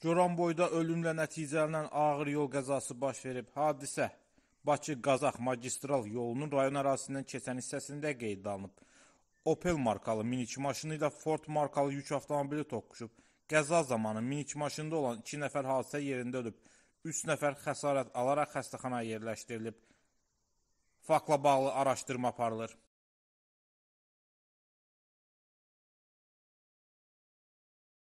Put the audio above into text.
Goranboyda ölümlə nəticələnən ağır yol qəzası baş verib. Hadisə Bakı-Qazax magistral yolunun rayon ərazisindən keçən hissəsində qeydə alınıb. Opel markalı minik maşını ilə Ford markalı yük avtomobili toqquşub. Qəza zamanı minik maşında olan 2 nəfər hadisə yerində ölüb. 3 nəfər xəsarət alaraq xəstəxanaya yerləşdirilib. Fakla bağlı araşdırma aparılır.